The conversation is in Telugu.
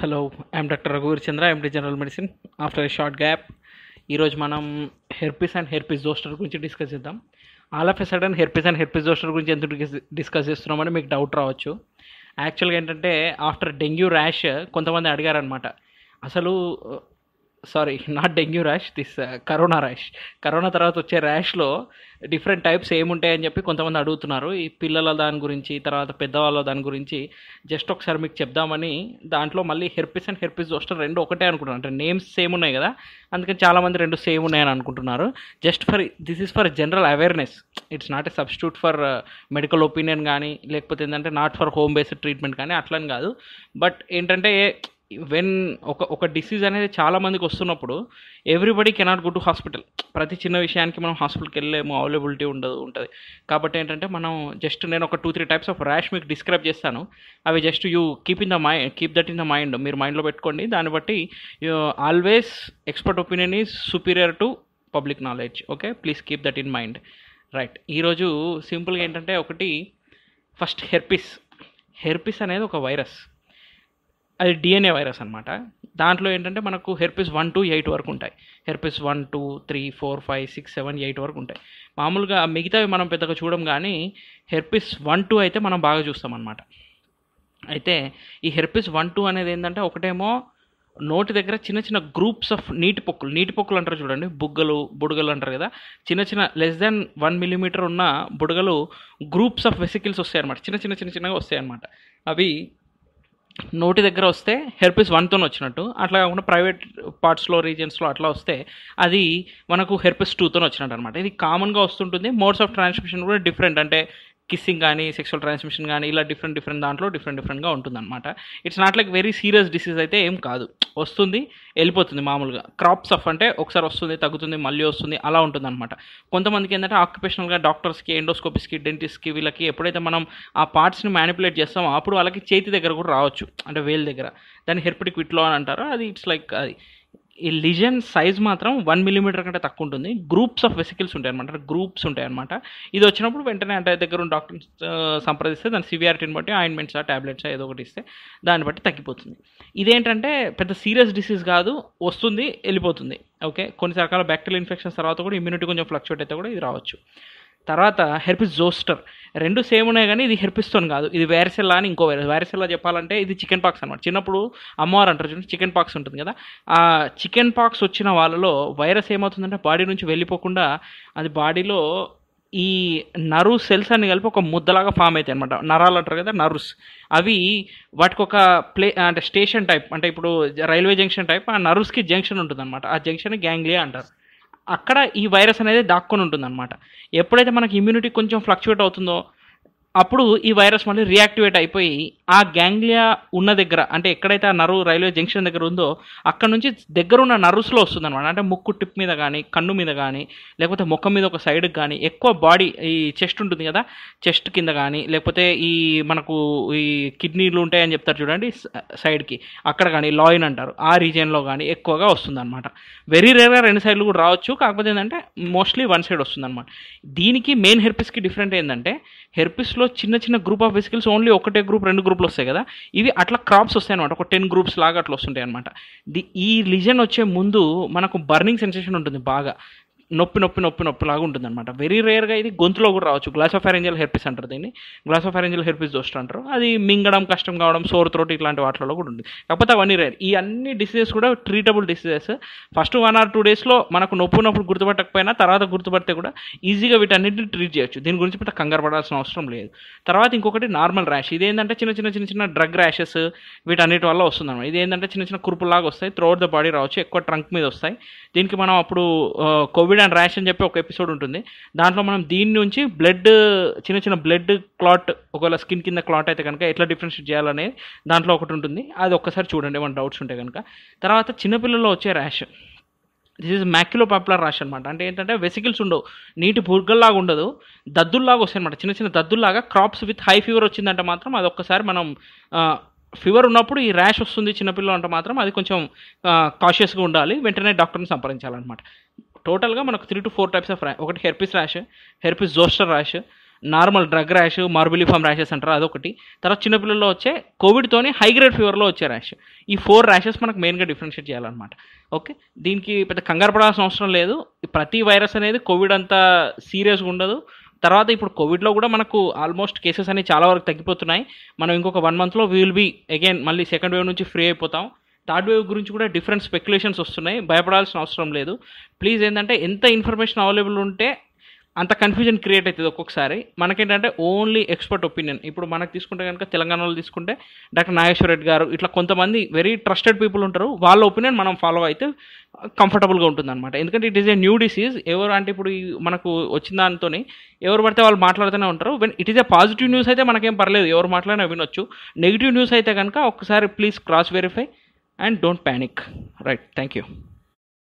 హలో ఐఎమ్ డాక్టర్ రఘువీర్ Chandra MD general medicine after a short gap ఈరోజు మనం హెర్పిస్ అండ్ హెర్పిస్ జోస్టర్ గురించి డిస్కస్ చేద్దాం all of a sudden herpes and herpes zoster గురించి ఎందుకు డిస్కస్ చేస్తున్నామని మీకు డౌట్ రావచ్చు యాక్చువల్గా ఏంటంటే ఆఫ్టర్ డెంగ్యూ ర్యాష్ కొంతమంది అడిగారనమాట అసలు sorry not dengue rash this corona rash corona తర్వాత వచ్చే ర్యాష్లో డిఫరెంట్ టైప్స్ ఏముంటాయని చెప్పి కొంతమంది అడుగుతున్నారు ఈ పిల్లల దాని గురించి తర్వాత పెద్దవాళ్ళ దాని గురించి జస్ట్ ఒకసారి మీకు చెప్దామని దాంట్లో మళ్ళీ హెర్పిస్ అండ్ హెర్పిస్ జోస్టర్ రెండు ఒకటే అనుకుంటున్నారు అంటే నేమ్స్ సేమ్ ఉన్నాయి కదా అందుకని చాలామంది రెండు సేమ్ ఉన్నాయని అనుకుంటున్నారు just for this is for general awareness it's not a substitute for medical opinion కానీ లేకపోతే ఏంటంటే not for home based treatment కానీ అట్లని కాదు బట్ ఏంటంటే వెన్ ఒక ఒక డిసీజ్ అనేది చాలా మందికి వస్తున్నప్పుడు everybody cannot go to hospital ప్రతి చిన్న విషయానికి మనం హాస్పిటల్కి వెళ్ళలేము అవైలబిలిటీ ఉండదు ఉంటుంది కాబట్టి ఏంటంటే మనం జస్ట్ నేను ఒక two three types of rash మీకు డిస్క్రైబ్ చేస్తాను అవి just you keep in the mind keep that in the mind మీరు మైండ్లో పెట్టుకోండి దాన్ని బట్టి always expert opinion is superior to public knowledge okay please keep that in mind right ఈరోజు సింపుల్గా ఏంటంటే ఒకటి ఫస్ట్ హెర్పిస్ హెర్పిస్ అనేది ఒక వైరస్ అది డిఎన్ఏ వైరస్ అనమాట దాంట్లో ఏంటంటే మనకు హెర్పిస్ వన్ టూ ఎయిట్ వరకు ఉంటాయి herpes one two three four five six seven eight వరకు ఉంటాయి మామూలుగా మిగతావి మనం పెద్దగా చూడడం కానీ హెర్పిస్ వన్ టూ అయితే మనం బాగా చూస్తాం అనమాట అయితే ఈ హెర్పిస్ వన్ టూ అనేది ఏంటంటే ఒకటేమో నోటి దగ్గర చిన్న చిన్న గ్రూప్స్ ఆఫ్ నీటి పొక్కులు నీటి పొక్కులు అంటారు చూడండి బుగ్గలు బుడగలు అంటారు కదా చిన్న చిన్న లెస్ దాన్ వన్ మిల్లీమీటర్ ఉన్న బుడగలు గ్రూప్స్ ఆఫ్ వెసికిల్స్ వస్తాయి అనమాట చిన్న చిన్న చిన్న చిన్నగా వస్తాయి అనమాట అవి నోటి దగ్గర వస్తే హెర్పిస్ వన్తో వచ్చినట్టు అట్లా కాకుండా ప్రైవేట్ పార్ట్స్లో రీజియన్స్లో అట్లా వస్తే అది మనకు హెర్పిస్ టూతో వచ్చినట్టు అనమాట ఇది కామన్గా వస్తుంటుంది మోడ్స్ ఆఫ్ ట్రాన్స్మిషన్ కూడా డిఫరెంట్ అంటే కిస్సింగ్ కానీ సెక్షువల్ ట్రాన్స్మిషన్ కానీ ఇలా డిఫరెంట్ డిఫరెంట్ దాంట్లో డిఫరెంట్ డిఫరెంట్గా ఉంటుందన్నమాట it's not like very serious disease అయితే ఏం కాదు వస్తుంది వెళ్ళిపోతుంది మామూలుగా క్రాప్ సఫ్ అంటే ఒకసారి వస్తుంది తగ్గుతుంది మళ్ళీ వస్తుంది అలా ఉంటుంది అనమాట కొంతమందికి ఏంటంటే ఆక్యుపేషనల్గా డాక్టర్స్కి ఎండోస్కోపిస్కి డెంటిస్ట్కి వీళ్ళకి ఎప్పుడైతే మనం ఆ పార్ట్స్ని మ్యానిపులేట్ చేస్తామో అప్పుడు వాళ్ళకి చేతి దగ్గర కూడా రావచ్చు అంటే వేలు దగ్గర దాన్ని హెర్పిటిక్ విట్లో అని అంటారు అది ఇట్స్ లైక్ అది ఈ లిజన్ సైజ్ మాత్రం వన్ మిలీమీటర్ కంటే తక్కువ ఉంటుంది గ్రూప్స్ ఆఫ్ వెసికల్స్ ఉంటాయి అనమాట గ్రూప్స్ ఉంటాయి అనమాట ఇది వచ్చినప్పుడు వెంటనే అంటే దగ్గర ఉన్న డాక్టర్ సంప్రదిస్తే దాని సివియారిటీని బట్టి ఆయింట్మెంట్స్ ట్యాబ్లెట్స్ ఏదో ఒకటి ఇస్తే దాన్ని బట్టి తగ్గిపోతుంది ఇదేంటంటే పెద్ద సీరియస్ డిసీజ్ కాదు వస్తుంది వెళ్ళిపోతుంది ఓకే కొన్ని రకాల బ్యాక్టీరియల్ ఇన్ఫెక్షన్స్ తర్వాత కూడా ఇమ్యూనిటీ కొంచెం ఫ్లక్చువేట్ అయితే కూడా ఇది రావచ్చు తర్వాత హెర్పిస్ జోస్టర్ రెండు సేమ్ ఉన్నాయి కానీ ఇది హెర్పిస్తోన్ కాదు ఇది వైరసెల్లా అని ఇంకో వైరస్ వైరసెల్లా చెప్పాలంటే ఇది చికెన్ పాక్స్ అనమాట చిన్నప్పుడు అమ్మవారు అంటారు చూడండి చికెన్ పాక్స్ ఉంటుంది కదా ఆ చికెన్ పాక్స్ వచ్చిన వాళ్ళలో వైరస్ ఏమవుతుందంటే బాడీ నుంచి వెళ్ళిపోకుండా అది బాడీలో ఈ నరు సెల్స్ అన్ని కలిపి ఒక ముద్దలాగా ఫామ్ అవుతాయి అనమాట నరాలు అంటారు కదా నరుస్ అవి వాటికి ఒక ప్లే అంటే స్టేషన్ టైప్ అంటే ఇప్పుడు రైల్వే జంక్షన్ టైప్ ఆ నరుస్కి జంక్షన్ అనమాట ఆ జంక్షన్ గ్యాంగ్లియా అంటారు అక్కడ ఈ వైరస్ అనేది దాక్కొని ఉంటుందన్నమాట ఎప్పుడైతే మనకి ఇమ్యూనిటీ కొంచెం ఫ్లక్చువేట్ అవుతుందో అప్పుడు ఈ వైరస్ మళ్ళీ రియాక్టివేట్ అయిపోయి ఆ గ్యాంగ్లియా ఉన్న దగ్గర అంటే ఎక్కడైతే ఆ నరు రైల్వే జంక్షన్ దగ్గర ఉందో అక్కడ నుంచి దగ్గరున్న నర్వ్స్లో వస్తుంది అనమాట అంటే ముక్కు టిప్ మీద కానీ కన్ను మీద కానీ లేకపోతే ముఖం మీద ఒక సైడ్కి కానీ ఎక్కువ బాడీ ఈ చెస్ట్ ఉంటుంది కదా చెస్ట్ కింద కానీ లేకపోతే ఈ మనకు ఈ కిడ్నీలు ఉంటాయని చెప్తారు చూడండి సైడ్కి అక్కడ కానీ లాయిన్ అంటారు ఆ రీజియన్లో కానీ ఎక్కువగా వస్తుంది అనమాట వెరీ రేర్గా రెండు సైడ్లు కూడా రావచ్చు కాకపోతే ఏంటంటే మోస్ట్లీ వన్ సైడ్ వస్తుంది అనమాట దీనికి మెయిన్ హెర్పిస్కి డిఫరెంట్ ఏంటంటే హెర్పిస్లో చిన్న చిన్న గ్రూప్ ఆఫ్ వెసికల్స్ ఓన్లీ ఒకటే గ్రూప్ రెండు గ్రూప్ గ్రూప్లు వస్తాయి కదా ఇవి అట్లా క్రాప్స్ వస్తాయి అనమాట ఒక టెన్ గ్రూప్స్ లాగా అట్లా వస్తుంటాయి అనమాట ఈ రిజన్ వచ్చే ముందు మనకు బర్నింగ్ సెన్సేషన్ ఉంటుంది బాగా నొప్పి నొప్పి నొప్పి నొప్పిలాగా ఉంటుంది అనమాట వెరీ రేర్గా ఇది గొంతులో కూడా రావచ్చు గ్లాస్ ఆఫ్ అరేంజల్ హెర్పిస్ అంటారు దీన్ని గ్లాస్ ఆఫ్ అరేంజల్ హెర్పిస్ దోస్ట్ అంటారు అది మింగడం కష్టం కావడం సోర్ త్రోట్ ఇట్లాంటి వాటిలో కూడా ఉంటుంది కాకపోతే అవన్నీ రేర్ ఈ అన్ని డిసీజెస్ కూడా treatable diseases first one or two డేస్లో మనకు నొప్పి నొప్పులు గుర్తుపట్టకపోయినా తర్వాత గుర్తుపడితే కూడా ఈజీగా వీటన్నిటిని ట్రీట్ చేయొచ్చు దీని గురించి పెద్ద కంగారు పడాల్సిన అవసరం లేదు తర్వాత ఇంకొకటి నార్మల్ ర్యాష్ ఇదేంటంటే చిన్న చిన్న చిన్న చిన్న డ్రగ్ ర్యాషెస్ వీటన్నిటి వల్ల ఇది ఇదేంటంటే చిన్న చిన్న కురుపులాగా వస్తాయి త్రోట్ ద బాడీ రావచ్చు ఎక్కువ ట్రంక్ మీద వస్తాయి దీనికి మనం అప్పుడు కోవిడ్ కోవిడ్ అండ్ ర్యాష్ అని చెప్పి ఒక ఎపిసోడ్ ఉంటుంది దాంట్లో మనం దీని నుంచి బ్లడ్ చిన్న చిన్న బ్లడ్ క్లాట్ ఒకవేళ స్కిన్ కింద క్లాట్ అయితే కనుక ఎట్లా డిఫరెన్షియేట్ చేయాలనేది దాంట్లో ఒకటి ఉంటుంది అది ఒక్కసారి చూడండి ఏమైనా డౌట్స్ ఉంటే కనుక తర్వాత చిన్నపిల్లల్లో వచ్చే rash this is maculopapular rash అనమాట అంటే ఏంటంటే వెసికిల్స్ ఉండవు నీటి బుర్గల్లాగా ఉండదు దద్దుల్లాగా వస్తాయి అనమాట చిన్న చిన్న దద్దుల్లాగా క్రాప్స్ విత్ హై ఫీవర్ వచ్చిందంటే మాత్రం అది ఒక్కసారి మనం ఫీవర్ ఉన్నప్పుడు ఈ ర్యాష్ వస్తుంది చిన్నపిల్లలు అంటే మాత్రం అది కొంచెం కాషియస్గా ఉండాలి వెంటనే డాక్టర్ని సంప్రదించాలన్నమాట టోటల్గా మనకు three to four types of rash ఒకటి herpes rash herpes zoster rash normal drug rash morbilliform rashes అంటారు అదొకటి తర్వాత చిన్నపిల్లల్లో వచ్చే కోవిడ్తోనే హై గ్రేడ్ ఫీవర్లో వచ్చే ర్యాష్ ఈ ఫోర్ ర్యాషెస్ మనకు మెయిన్గా డిఫరెన్షియేట్ చేయాలన్నమాట ఓకే దీనికి పెద్ద కంగారు పడాల్సిన అవసరం లేదు ప్రతి వైరస్ అనేది కోవిడ్ అంత సీరియస్గా ఉండదు తర్వాత ఇప్పుడు కోవిడ్లో కూడా మనకు ఆల్మోస్ట్ కేసెస్ అనేవి చాలా వరకు తగ్గిపోతున్నాయి మనం ఇంకొక వన్ మంత్లో విల్ బీ అగైన్ మళ్ళీ సెకండ్ వేవ్ నుంచి ఫ్రీ అయిపోతాం థర్డ్ వేవ్ గురించి కూడా డిఫరెంట్ స్పెక్యులేషన్స్ వస్తున్నాయి భయపడాల్సిన అవసరం లేదు ప్లీజ్ ఏంటంటే ఎంత ఇన్ఫర్మేషన్ అవైలబుల్ ఉంటే అంత కన్ఫ్యూజన్ క్రియేట్ అవుతుంది ఒక్కొక్కసారి మనకేంటంటే ఓన్లీ ఎక్స్పర్ట్ ఒపీనియన్ ఇప్పుడు మనకు తీసుకుంటే కనుక తెలంగాణలో తీసుకుంటే డాక్టర్ నాగేశ్వర రెడ్డి గారు ఇట్లా కొంతమంది వెరీ ట్రస్టెడ్ పీపుల్ ఉంటారు వాళ్ళ ఒపీనియన్ మనం ఫాలో అయితే కంఫర్టబుల్గా ఉంటుంది అనమాట ఎందుకంటే it is a new disease ఎవరు అంటే ఇప్పుడు మనకు వచ్చిన దాంతో ఎవరు పడితే వాళ్ళు మాట్లాడుతూనే ఉంటారు when it is a positive news అయితే మనకేం పర్లేదు ఎవరు మాట్లాడినా వినొచ్చు నెగిటివ్ న్యూస్ అయితే కనుక ఒకసారి please cross verify and don't panic right thank you